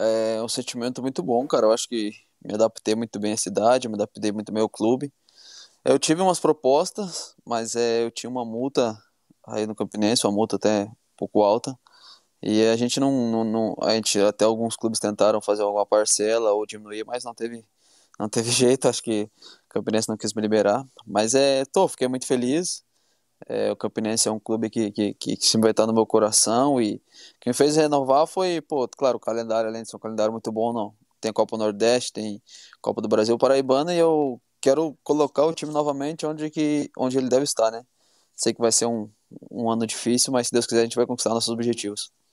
é um sentimento muito bom, cara. Eu acho que me adaptei muito bem à cidade, me adaptei muito bem ao clube. Eu tive umas propostas, mas é, eu tinha uma multa aí no Campinense, uma multa até um pouco alta. E a gente não, não, não, a gente até alguns clubes tentaram fazer alguma parcela ou diminuir, mas não teve não teve jeito, acho que o Campinense não quis me liberar, mas é, tô, fiquei muito feliz. É, o Campinense é um clube que, que, que, que sempre vai estar no meu coração e quem fez renovar foi, pô, claro, o calendário, além de ser um calendário muito bom, não. Tem Copa Nordeste, tem Copa do Brasil Paraibana e eu quero colocar o time novamente onde, que, onde ele deve estar, né? Sei que vai ser um, um ano difícil, mas se Deus quiser a gente vai conquistar nossos objetivos.